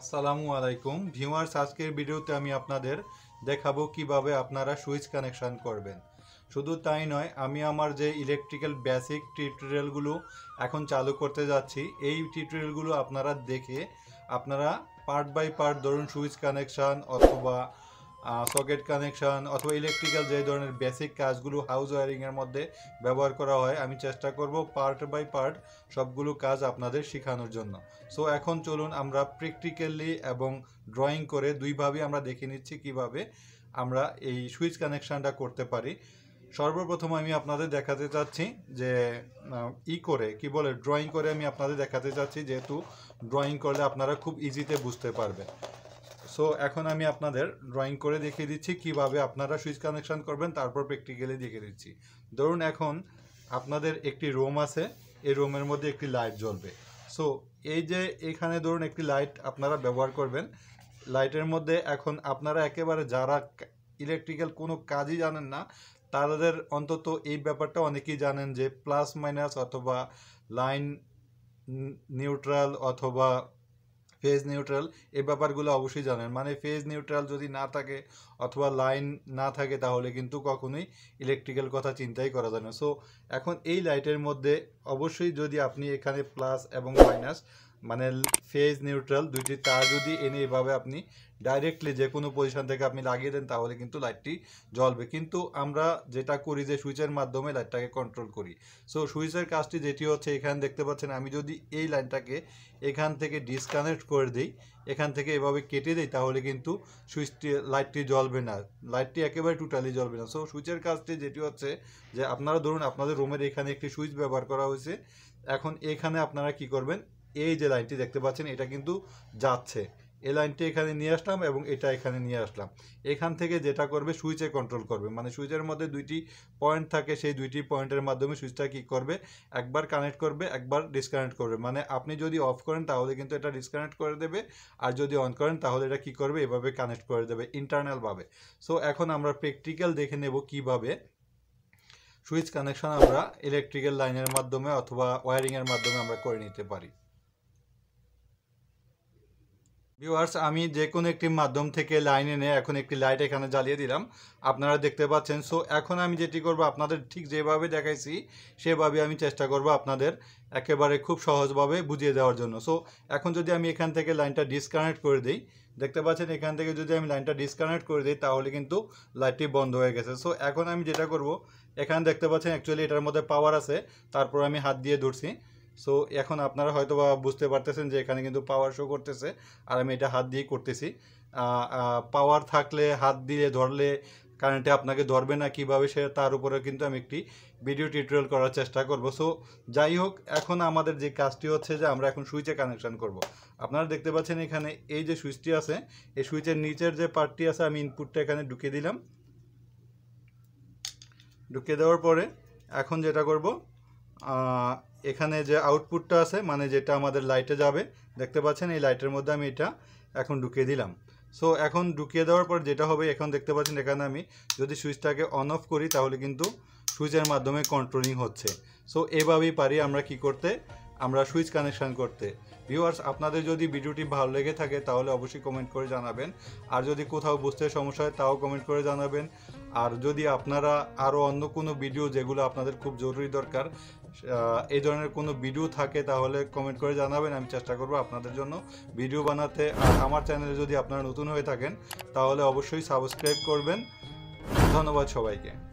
আসসালামু আলাইকুম ভিউয়ার্স আজকের ভিডিওতে আমি আপনাদের দেখাবো কিভাবে আপনারা সুইচ কানেকশান করবেন শুধু তাই নয় আমি আমার যে ইলেকট্রিক্যাল বেসিক টিউটোরিয়ালগুলো এখন চালু করতে যাচ্ছি এই টিউটোরিয়ালগুলো আপনারা দেখে আপনারা পার্ট বাই পার্ট ধরুন সুইচ কানেকশান অথবা সকেট কানেকশন অথবা ইলেকট্রিক্যাল যে ধরনের বেসিক কাজগুলো হাউস ওয়ারিংয়ের মধ্যে ব্যবহার করা হয় আমি চেষ্টা করব পার্ট বাই পার্ট সবগুলো কাজ আপনাদের শেখানোর জন্য সো এখন চলুন আমরা প্র্যাকটিক্যালি এবং ড্রয়িং করে দুইভাবে আমরা দেখে নিচ্ছি কিভাবে আমরা এই সুইচ কানেকশানটা করতে পারি সর্বপ্রথম আমি আপনাদের দেখাতে চাচ্ছি যে ই করে কি বলে ড্রয়িং করে আমি আপনাদের দেখাতে চাচ্ছি যেহেতু ড্রয়িং করলে আপনারা খুব ইজিতে বুঝতে পারবেন সো এখন আমি আপনাদের ড্রয়িং করে দেখিয়ে দিচ্ছি কিভাবে আপনারা সুইচ কানেকশন করবেন তারপর প্র্যাকটিক্যালি দেখিয়ে দিচ্ছি ধরুন এখন আপনাদের একটি রুম আছে এই রুমের মধ্যে একটি লাইট জ্বলবে সো এই যে এখানে ধরুন একটি লাইট আপনারা ব্যবহার করবেন লাইটের মধ্যে এখন আপনারা একেবারে যারা ইলেকট্রিক্যাল কোনো কাজই জানেন না তাদের অন্তত এই ব্যাপারটা অনেকেই জানেন যে প্লাস মাইনাস অথবা লাইন নিউট্রাল অথবা ফেজ নিউট্রাল এই ব্যাপারগুলো অবশ্যই জানেন মানে ফেজ নিউট্রাল যদি না থাকে অথবা লাইন না থাকে তাহলে কিন্তু কখনোই ইলেকট্রিক্যাল কথা চিন্তাই করা যায় না সো এখন এই লাইটের মধ্যে অবশ্যই যদি আপনি এখানে প্লাস এবং মাইনাস মানে ফেজ নিউট্রাল দুইটি তার যদি এনে এভাবে আপনি ডাইরেক্টলি যে কোনো পজিশন থেকে আপনি লাগিয়ে দেন তাহলে কিন্তু লাইটটি জ্বলবে কিন্তু আমরা যেটা করি যে সুইচের মাধ্যমে লাইটটাকে কন্ট্রোল করি সো সুইচের কাজটি যেটি হচ্ছে এখানে দেখতে পাচ্ছেন আমি যদি এই লাইনটাকে এখান থেকে ডিসকানেক্ট করে দিই এখান থেকে এভাবে কেটে দিই তাহলে কিন্তু সুইচটি লাইটটি জ্বলবে না লাইটটি একেবারে টোটালি জ্বলবে না সো সুইচের কাজটি যেটি হচ্ছে যে আপনারা ধরুন আপনাদের রুমের এখানে একটি সুইচ ব্যবহার করা হয়েছে এখন এখানে আপনারা কি করবেন এই যে লাইনটি দেখতে পাচ্ছেন এটা কিন্তু যাচ্ছে এই লাইনটি এখানে নিয়ে আসলাম এবং এটা এখানে নিয়ে আসলাম এখান থেকে যেটা করবে সুইচে কন্ট্রোল করবে মানে সুইচের মধ্যে দুইটি পয়েন্ট থাকে সেই দুইটি পয়েন্টের মাধ্যমে সুইচটা কী করবে একবার কানেক্ট করবে একবার ডিসকানেক্ট করবে মানে আপনি যদি অফ করেন তাহলে কিন্তু এটা ডিসকানেক্ট করে দেবে আর যদি অন করেন তাহলে এটা কি করবে এভাবে কানেক্ট করে দেবে ইন্টারনালভাবে সো এখন আমরা প্র্যাকটিক্যাল দেখে নেব কিভাবে সুইচ কানেকশন আমরা ইলেকট্রিক্যাল লাইনের মাধ্যমে অথবা ওয়ারিংয়ের মাধ্যমে আমরা করে নিতে পারি ভিউয়ার্স আমি যে কোনো একটি মাধ্যম থেকে লাইন এনে এখন একটি লাইট এখানে জ্বালিয়ে দিলাম আপনারা দেখতে পাচ্ছেন সো এখন আমি যেটি করব আপনাদের ঠিক যেভাবে দেখাইছি সেভাবে আমি চেষ্টা করব আপনাদের একেবারে খুব সহজভাবে বুঝিয়ে দেওয়ার জন্য সো এখন যদি আমি এখান থেকে লাইনটা ডিসকানেক্ট করে দিই দেখতে পাচ্ছেন এখান থেকে যদি আমি লাইনটা ডিসকানেক্ট করে দিই তাহলে কিন্তু লাইটটি বন্ধ হয়ে গেছে সো এখন আমি যেটা করব এখানে দেখতে পাচ্ছেন অ্যাকচুয়ালি এটার মধ্যে পাওয়ার আছে তারপর আমি হাত দিয়ে ধরছি সো এখন আপনারা হয়তো বা বুঝতে পারতেছেন যে এখানে কিন্তু পাওয়ার শো করতেছে আর আমি এটা হাত দিয়েই করতেছি পাওয়ার থাকলে হাত দিয়ে ধরলে কারেন্টে আপনাকে ধরবে না কীভাবে সে তার উপরে কিন্তু আমি একটি ভিডিও টিউটোরিয়াল করার চেষ্টা করব সো যাই হোক এখন আমাদের যে কাজটি হচ্ছে যে আমরা এখন সুইচে কানেকশান করব। আপনারা দেখতে পাচ্ছেন এখানে এই যে সুইচটি আছে এই সুইচের নিচের যে পার্টটি আছে আমি ইনপুটটা এখানে ঢুকিয়ে দিলাম ঢুকিয়ে দেওয়ার পরে এখন যেটা করব এখানে যে আউটপুটটা আছে মানে যেটা আমাদের লাইটে যাবে দেখতে পাচ্ছেন এই লাইটের মধ্যে আমি এটা এখন ঢুকিয়ে দিলাম সো এখন ঢুকিয়ে দেওয়ার পর যেটা হবে এখন দেখতে পাচ্ছেন এখানে আমি যদি সুইচটাকে অন অফ করি তাহলে কিন্তু সুইচের মাধ্যমে কন্ট্রোলিং হচ্ছে সো এভাবেই পারি আমরা কি করতে আমরা সুইচ কানেকশান করতে ভিউয়ার্স আপনাদের যদি ভিডিওটি ভালো লেগে থাকে তাহলে অবশ্যই কমেন্ট করে জানাবেন আর যদি কোথাও বুঝতে সমস্যা হয় তাও কমেন্ট করে জানাবেন আর যদি আপনারা আরও অন্য কোনো ভিডিও যেগুলো আপনাদের খুব জরুরি দরকার এই ধরনের কোনো ভিডিও থাকে তাহলে কমেন্ট করে জানাবেন আমি চেষ্টা করব আপনাদের জন্য ভিডিও বানাতে আর আমার চ্যানেলে যদি আপনারা নতুন হয়ে থাকেন তাহলে অবশ্যই সাবস্ক্রাইব করবেন ধন্যবাদ সবাইকে